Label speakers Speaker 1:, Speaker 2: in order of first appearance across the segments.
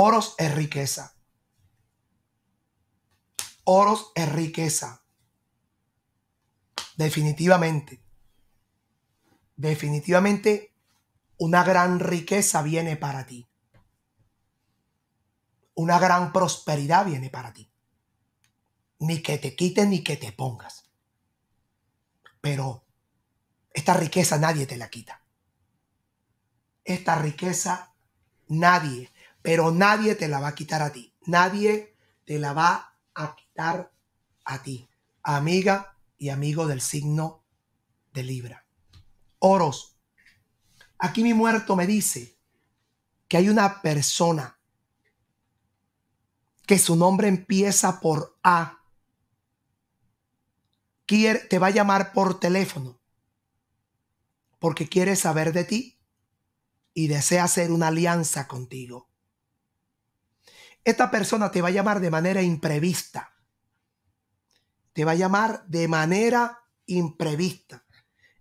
Speaker 1: Oros es riqueza. Oros es riqueza. Definitivamente. Definitivamente una gran riqueza viene para ti. Una gran prosperidad viene para ti. Ni que te quiten ni que te pongas. Pero esta riqueza nadie te la quita. Esta riqueza nadie pero nadie te la va a quitar a ti. Nadie te la va a quitar a ti, amiga y amigo del signo de Libra. Oros, aquí mi muerto me dice que hay una persona que su nombre empieza por A, quiere, te va a llamar por teléfono porque quiere saber de ti y desea hacer una alianza contigo. Esta persona te va a llamar de manera imprevista. Te va a llamar de manera imprevista.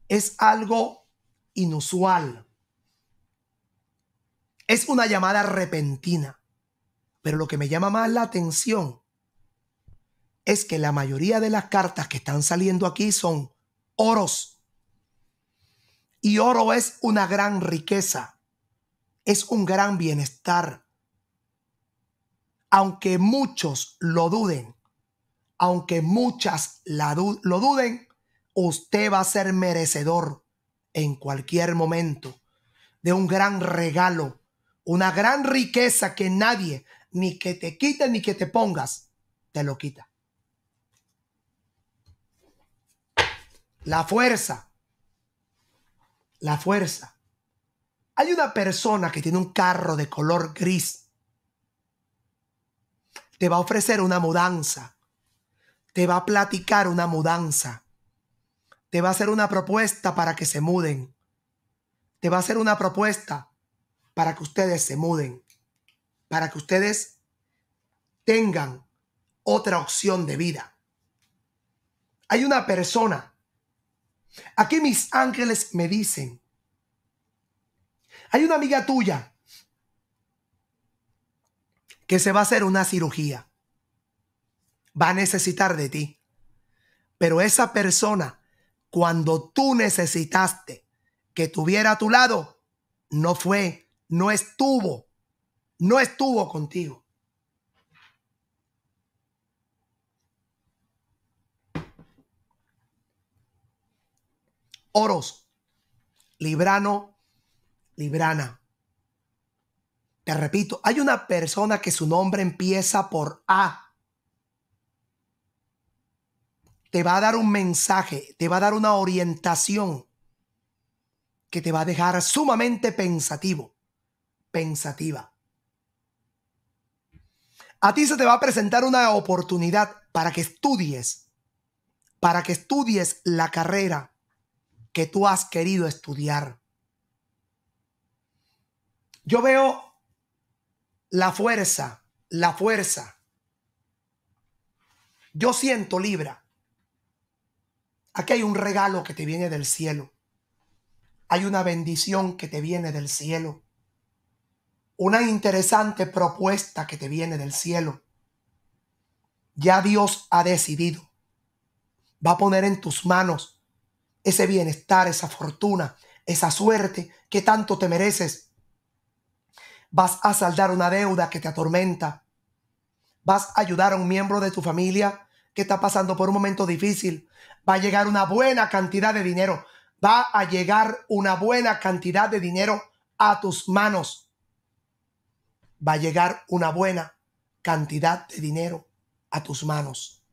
Speaker 1: Es algo inusual. Es una llamada repentina. Pero lo que me llama más la atención es que la mayoría de las cartas que están saliendo aquí son oros. Y oro es una gran riqueza, es un gran bienestar, aunque muchos lo duden, aunque muchas lo duden, usted va a ser merecedor en cualquier momento de un gran regalo, una gran riqueza que nadie, ni que te quite ni que te pongas, te lo quita. La fuerza. La fuerza. Hay una persona que tiene un carro de color gris te va a ofrecer una mudanza, te va a platicar una mudanza, te va a hacer una propuesta para que se muden, te va a hacer una propuesta para que ustedes se muden, para que ustedes tengan otra opción de vida. Hay una persona, aquí mis ángeles me dicen, hay una amiga tuya que se va a hacer una cirugía. Va a necesitar de ti. Pero esa persona, cuando tú necesitaste que tuviera a tu lado, no fue, no estuvo, no estuvo contigo. Oros, Librano, Librana. Te repito, hay una persona que su nombre empieza por A. Te va a dar un mensaje, te va a dar una orientación que te va a dejar sumamente pensativo, pensativa. A ti se te va a presentar una oportunidad para que estudies, para que estudies la carrera que tú has querido estudiar. Yo veo la fuerza, la fuerza. Yo siento, Libra, aquí hay un regalo que te viene del cielo. Hay una bendición que te viene del cielo. Una interesante propuesta que te viene del cielo. Ya Dios ha decidido. Va a poner en tus manos ese bienestar, esa fortuna, esa suerte que tanto te mereces Vas a saldar una deuda que te atormenta. Vas a ayudar a un miembro de tu familia que está pasando por un momento difícil. Va a llegar una buena cantidad de dinero. Va a llegar una buena cantidad de dinero a tus manos. Va a llegar una buena cantidad de dinero a tus manos.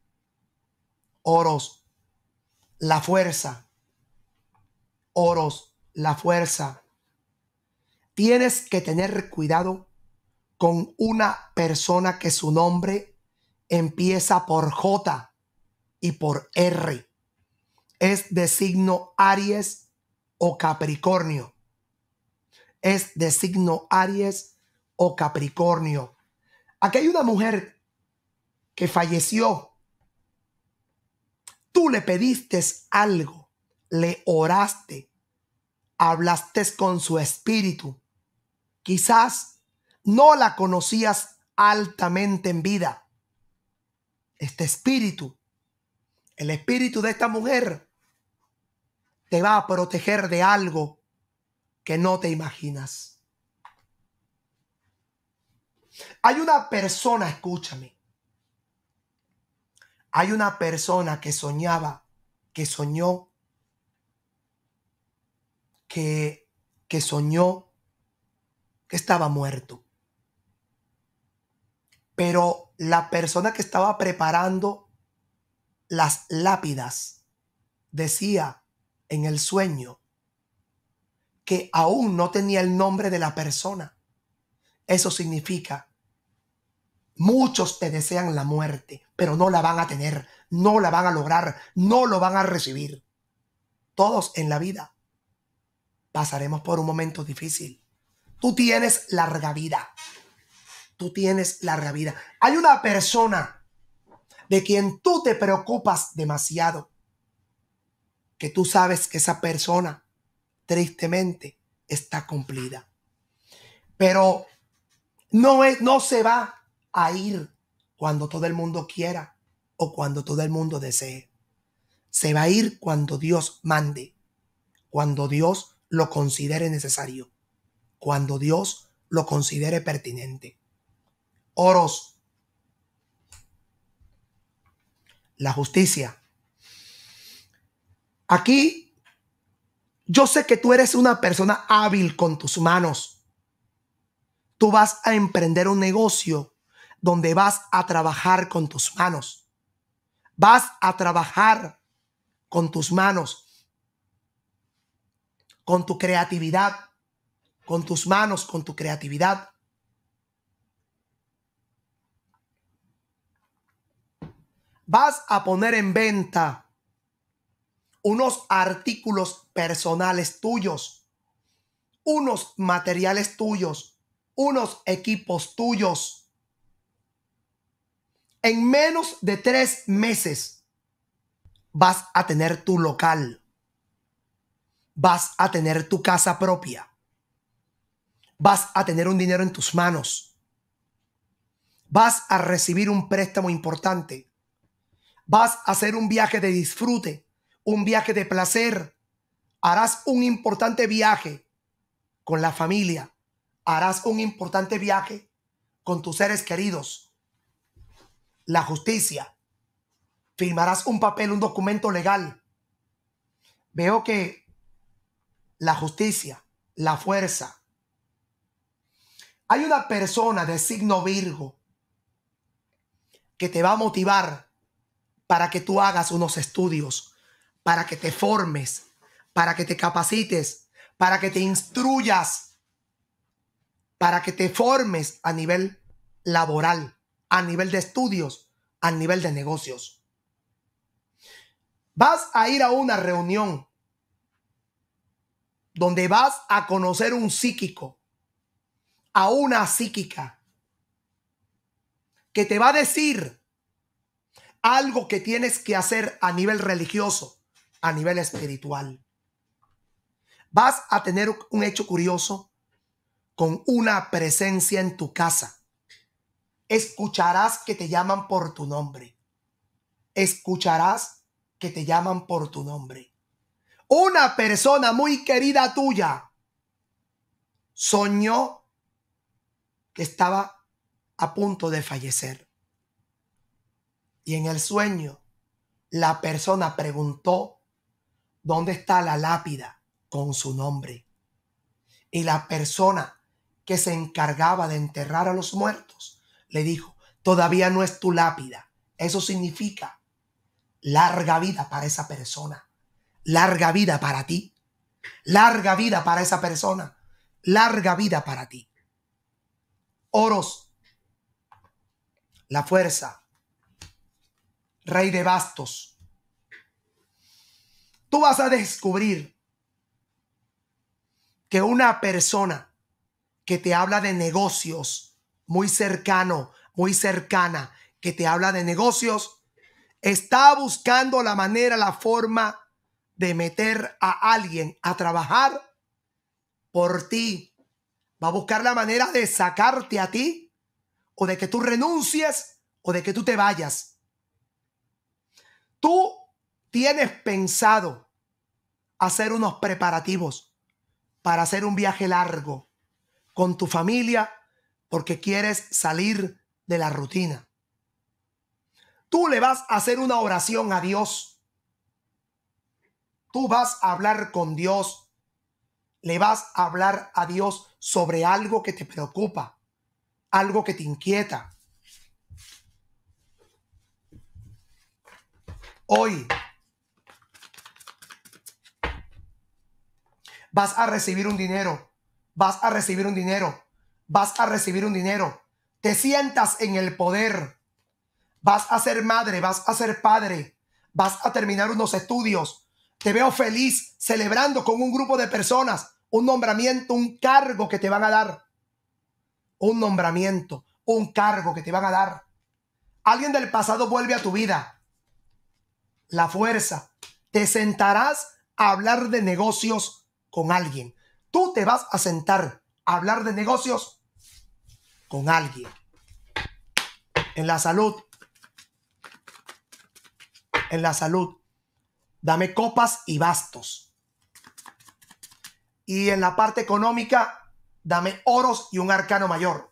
Speaker 1: Oros, la fuerza. Oros, la fuerza tienes que tener cuidado con una persona que su nombre empieza por J y por R. Es de signo Aries o Capricornio. Es de signo Aries o Capricornio. Aquí hay una mujer que falleció. Tú le pediste algo, le oraste, hablaste con su espíritu Quizás no la conocías altamente en vida. Este espíritu, el espíritu de esta mujer, te va a proteger de algo que no te imaginas. Hay una persona, escúchame, hay una persona que soñaba, que soñó, que, que soñó que estaba muerto. Pero la persona que estaba preparando las lápidas decía en el sueño que aún no tenía el nombre de la persona. Eso significa, muchos te desean la muerte, pero no la van a tener, no la van a lograr, no lo van a recibir. Todos en la vida pasaremos por un momento difícil. Tú tienes larga vida. Tú tienes larga vida. Hay una persona de quien tú te preocupas demasiado. Que tú sabes que esa persona, tristemente, está cumplida. Pero no, es, no se va a ir cuando todo el mundo quiera o cuando todo el mundo desee. Se va a ir cuando Dios mande, cuando Dios lo considere necesario cuando Dios lo considere pertinente. Oros. La justicia. Aquí yo sé que tú eres una persona hábil con tus manos. Tú vas a emprender un negocio donde vas a trabajar con tus manos. Vas a trabajar con tus manos, con tu creatividad, con tus manos, con tu creatividad. Vas a poner en venta unos artículos personales tuyos, unos materiales tuyos, unos equipos tuyos. En menos de tres meses vas a tener tu local. Vas a tener tu casa propia vas a tener un dinero en tus manos. Vas a recibir un préstamo importante. Vas a hacer un viaje de disfrute, un viaje de placer. Harás un importante viaje con la familia. Harás un importante viaje con tus seres queridos. La justicia. Firmarás un papel, un documento legal. Veo que la justicia, la fuerza, hay una persona de signo Virgo que te va a motivar para que tú hagas unos estudios, para que te formes, para que te capacites, para que te instruyas, para que te formes a nivel laboral, a nivel de estudios, a nivel de negocios. Vas a ir a una reunión donde vas a conocer un psíquico a una psíquica que te va a decir algo que tienes que hacer a nivel religioso, a nivel espiritual. Vas a tener un hecho curioso con una presencia en tu casa. Escucharás que te llaman por tu nombre. Escucharás que te llaman por tu nombre. Una persona muy querida tuya soñó que estaba a punto de fallecer. Y en el sueño, la persona preguntó dónde está la lápida con su nombre. Y la persona que se encargaba de enterrar a los muertos le dijo, todavía no es tu lápida. Eso significa larga vida para esa persona, larga vida para ti, larga vida para esa persona, larga vida para ti. Oros, la fuerza, rey de bastos. Tú vas a descubrir que una persona que te habla de negocios, muy cercano, muy cercana, que te habla de negocios, está buscando la manera, la forma de meter a alguien a trabajar por ti, va a buscar la manera de sacarte a ti o de que tú renuncies o de que tú te vayas. Tú tienes pensado hacer unos preparativos para hacer un viaje largo con tu familia porque quieres salir de la rutina. Tú le vas a hacer una oración a Dios. Tú vas a hablar con Dios le vas a hablar a Dios sobre algo que te preocupa, algo que te inquieta. Hoy vas a recibir un dinero, vas a recibir un dinero, vas a recibir un dinero. Te sientas en el poder. Vas a ser madre, vas a ser padre, vas a terminar unos estudios. Te veo feliz celebrando con un grupo de personas un nombramiento, un cargo que te van a dar. Un nombramiento, un cargo que te van a dar. Alguien del pasado vuelve a tu vida. La fuerza. Te sentarás a hablar de negocios con alguien. Tú te vas a sentar a hablar de negocios con alguien. En la salud. En la salud. Dame copas y bastos. Y en la parte económica, dame oros y un arcano mayor.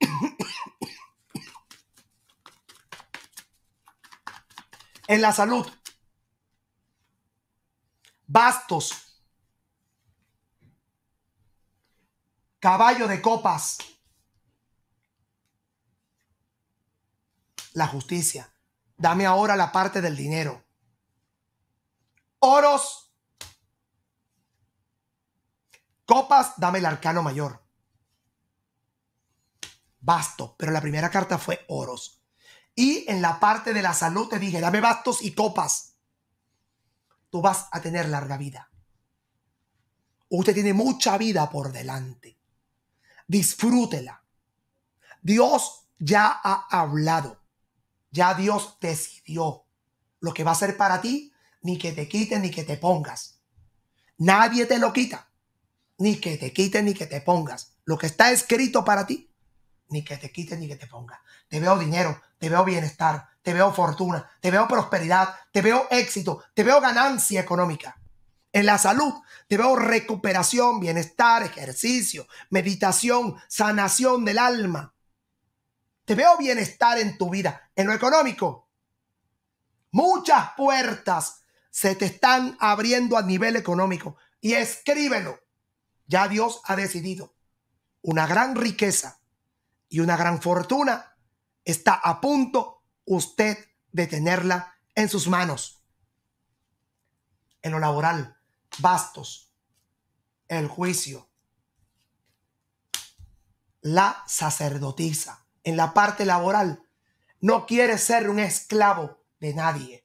Speaker 1: en la salud, bastos, caballo de copas, la justicia. Dame ahora la parte del dinero. Oros copas, dame el arcano mayor. Basto, pero la primera carta fue oros. Y en la parte de la salud te dije, dame bastos y copas. Tú vas a tener larga vida. Usted tiene mucha vida por delante. Disfrútela. Dios ya ha hablado. Ya Dios decidió lo que va a ser para ti, ni que te quiten ni que te pongas. Nadie te lo quita ni que te quiten ni que te pongas. Lo que está escrito para ti, ni que te quites ni que te pongas. Te veo dinero, te veo bienestar, te veo fortuna, te veo prosperidad, te veo éxito, te veo ganancia económica. En la salud te veo recuperación, bienestar, ejercicio, meditación, sanación del alma. Te veo bienestar en tu vida, en lo económico. Muchas puertas se te están abriendo a nivel económico. Y escríbelo ya Dios ha decidido. Una gran riqueza y una gran fortuna está a punto usted de tenerla en sus manos. En lo laboral, bastos, el juicio, la sacerdotisa, en la parte laboral, no quieres ser un esclavo de nadie.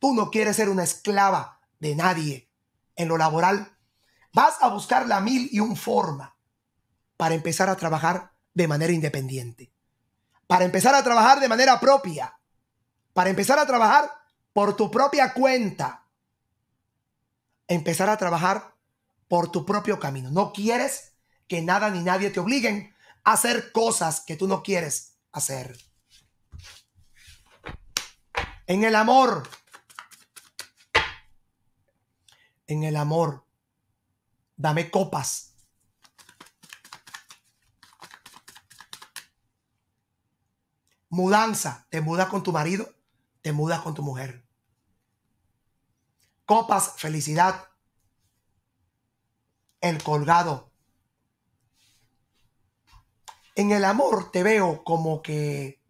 Speaker 1: Tú no quieres ser una esclava de nadie. En lo laboral, Vas a buscar la mil y un forma para empezar a trabajar de manera independiente, para empezar a trabajar de manera propia, para empezar a trabajar por tu propia cuenta, empezar a trabajar por tu propio camino. No quieres que nada ni nadie te obliguen a hacer cosas que tú no quieres hacer. En el amor, en el amor, Dame copas. Mudanza. Te mudas con tu marido, te mudas con tu mujer. Copas, felicidad. El colgado. En el amor te veo como que,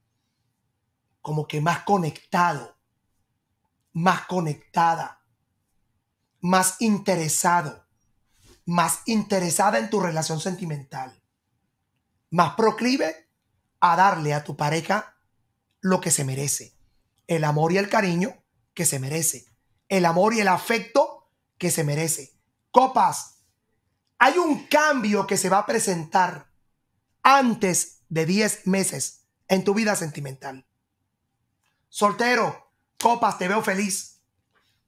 Speaker 1: como que más conectado, más conectada, más interesado más interesada en tu relación sentimental, más proclive a darle a tu pareja lo que se merece, el amor y el cariño que se merece, el amor y el afecto que se merece. Copas, hay un cambio que se va a presentar antes de 10 meses en tu vida sentimental. Soltero, copas, te veo feliz.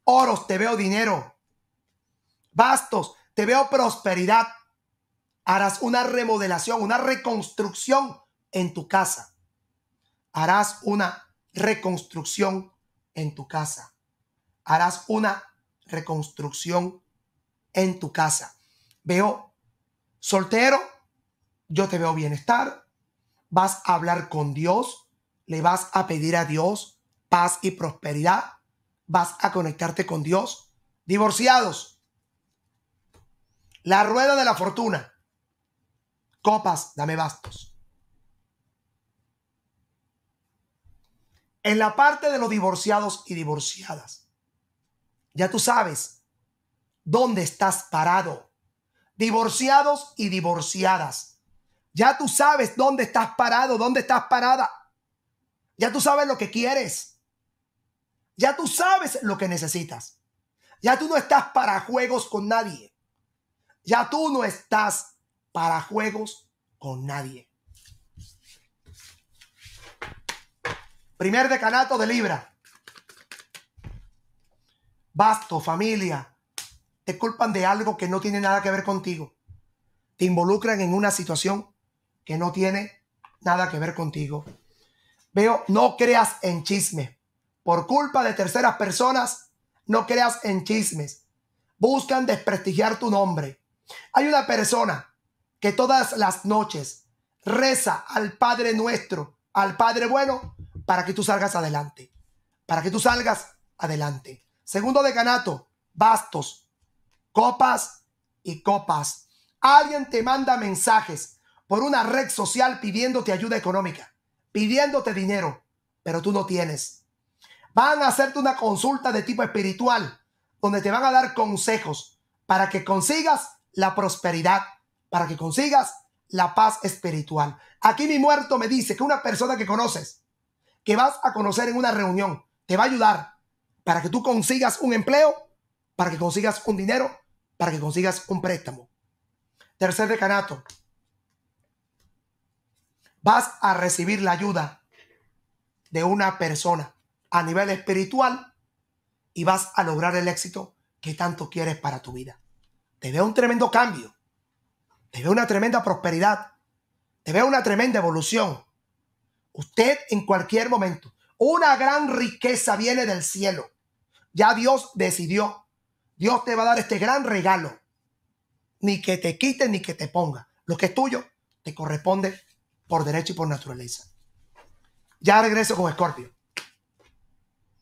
Speaker 1: Oros, te veo dinero. Bastos, te veo prosperidad. Harás una remodelación, una reconstrucción en tu casa. Harás una reconstrucción en tu casa. Harás una reconstrucción en tu casa. Veo soltero, yo te veo bienestar. Vas a hablar con Dios, le vas a pedir a Dios paz y prosperidad. Vas a conectarte con Dios. Divorciados, la rueda de la fortuna. Copas, dame bastos. En la parte de los divorciados y divorciadas, ya tú sabes dónde estás parado. Divorciados y divorciadas, ya tú sabes dónde estás parado, dónde estás parada. Ya tú sabes lo que quieres. Ya tú sabes lo que necesitas. Ya tú no estás para juegos con nadie. Ya tú no estás para juegos con nadie. Primer decanato de Libra. Basto, familia, te culpan de algo que no tiene nada que ver contigo. Te involucran en una situación que no tiene nada que ver contigo. Veo, no creas en chisme. Por culpa de terceras personas, no creas en chismes. Buscan desprestigiar tu nombre. Hay una persona que todas las noches reza al Padre nuestro, al Padre bueno, para que tú salgas adelante. Para que tú salgas adelante. Segundo decanato, bastos, copas y copas. Alguien te manda mensajes por una red social pidiéndote ayuda económica, pidiéndote dinero, pero tú no tienes. Van a hacerte una consulta de tipo espiritual, donde te van a dar consejos para que consigas la prosperidad, para que consigas la paz espiritual. Aquí mi muerto me dice que una persona que conoces, que vas a conocer en una reunión, te va a ayudar para que tú consigas un empleo, para que consigas un dinero, para que consigas un préstamo. Tercer decanato, vas a recibir la ayuda de una persona a nivel espiritual y vas a lograr el éxito que tanto quieres para tu vida. Te veo un tremendo cambio. Te veo una tremenda prosperidad. Te veo una tremenda evolución. Usted en cualquier momento. Una gran riqueza viene del cielo. Ya Dios decidió. Dios te va a dar este gran regalo. Ni que te quite ni que te ponga. Lo que es tuyo te corresponde por derecho y por naturaleza. Ya regreso con Escorpio.